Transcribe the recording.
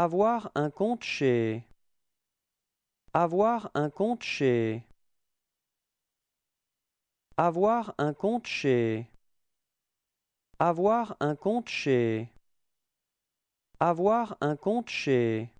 Avoir un compte chez. Avoir un compte chez. Avoir un compte chez. Avoir un compte chez. Avoir un compte chez.